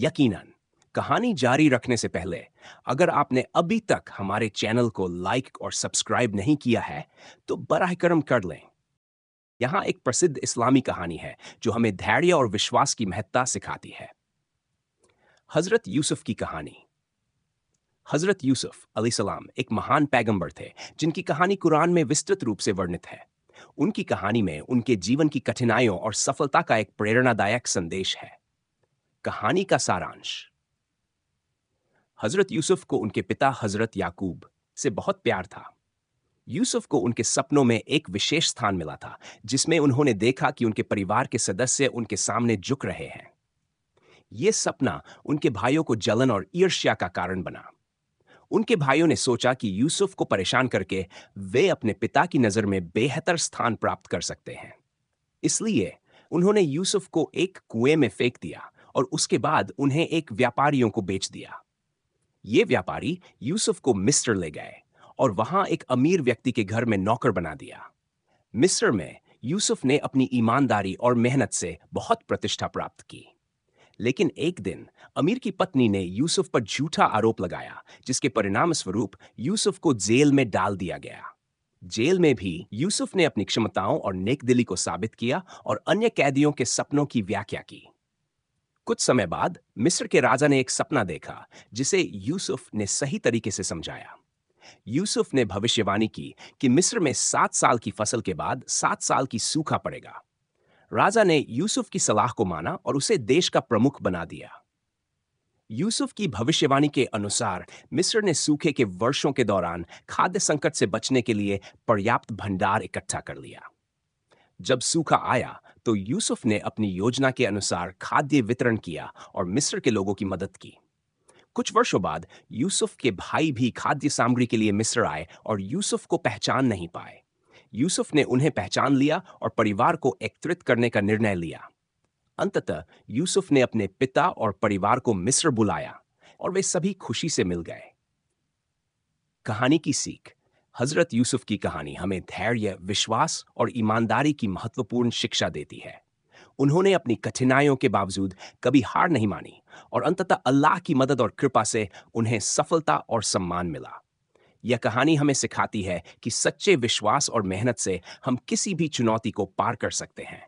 यकीनन कहानी जारी रखने से पहले अगर आपने अभी तक हमारे चैनल को लाइक और सब्सक्राइब नहीं किया है तो बरह करम कर लें यहां एक प्रसिद्ध इस्लामी कहानी है जो हमें धैर्य और विश्वास की महत्ता सिखाती है हजरत यूसुफ की कहानी हजरत यूसुफ अली सलाम एक महान पैगंबर थे जिनकी कहानी कुरान में विस्तृत रूप से वर्णित है उनकी कहानी में उनके जीवन की कठिनाइयों और सफलता का एक प्रेरणादायक संदेश है कहानी का सारांश हजरत यूसुफ को उनके पिता हजरत याकूब से बहुत प्यार था यूसुफ को उनके सपनों में एक विशेष स्थान मिला था जिसमें उन्होंने देखा कि उनके परिवार के सदस्य उनके सामने झुक रहे हैं यह सपना उनके भाइयों को जलन और ईर्ष्या का कारण बना उनके भाइयों ने सोचा कि यूसुफ को परेशान करके वे अपने पिता की नजर में बेहतर स्थान प्राप्त कर सकते हैं इसलिए उन्होंने यूसुफ को एक कुएं में फेंक दिया और उसके बाद उन्हें एक व्यापारियों को बेच दिया ये व्यापारी यूसुफ को मिस्र ले गए और वहां एक अमीर व्यक्ति के घर में नौकर बना दिया मिस्र में यूसुफ ने अपनी ईमानदारी और मेहनत से बहुत प्रतिष्ठा प्राप्त की लेकिन एक दिन अमीर की पत्नी ने यूसुफ पर झूठा आरोप लगाया जिसके परिणाम स्वरूप यूसुफ को जेल में डाल दिया गया जेल में भी यूसुफ ने अपनी क्षमताओं और नेकदिली को साबित किया और अन्य कैदियों के सपनों की व्याख्या की कुछ समय बाद मिस्र के राजा ने एक सपना देखा जिसे यूसुफ ने सही तरीके से समझाया यूसुफ ने भविष्यवाणी की कि मिस्र में सात साल की फसल के बाद सात साल की सूखा पड़ेगा राजा ने यूसुफ की सलाह को माना और उसे देश का प्रमुख बना दिया यूसुफ की भविष्यवाणी के अनुसार मिस्र ने सूखे के वर्षों के दौरान खाद्य संकट से बचने के लिए पर्याप्त भंडार इकट्ठा कर लिया जब सूखा आया तो यूसुफ ने अपनी योजना के अनुसार खाद्य वितरण किया और मिस्र के लोगों की मदद की कुछ वर्षों बाद यूसुफ के भाई भी खाद्य सामग्री के लिए मिस्र आए और यूसुफ को पहचान नहीं पाए यूसुफ ने उन्हें पहचान लिया और परिवार को एकत्रित करने का निर्णय लिया अंततः यूसुफ ने अपने पिता और परिवार को मिस्र बुलाया और वे सभी खुशी से मिल गए कहानी की सीख हजरत यूसुफ की कहानी हमें धैर्य विश्वास और ईमानदारी की महत्वपूर्ण शिक्षा देती है उन्होंने अपनी कठिनाइयों के बावजूद कभी हार नहीं मानी और अंततः अल्लाह की मदद और कृपा से उन्हें सफलता और सम्मान मिला यह कहानी हमें सिखाती है कि सच्चे विश्वास और मेहनत से हम किसी भी चुनौती को पार कर सकते हैं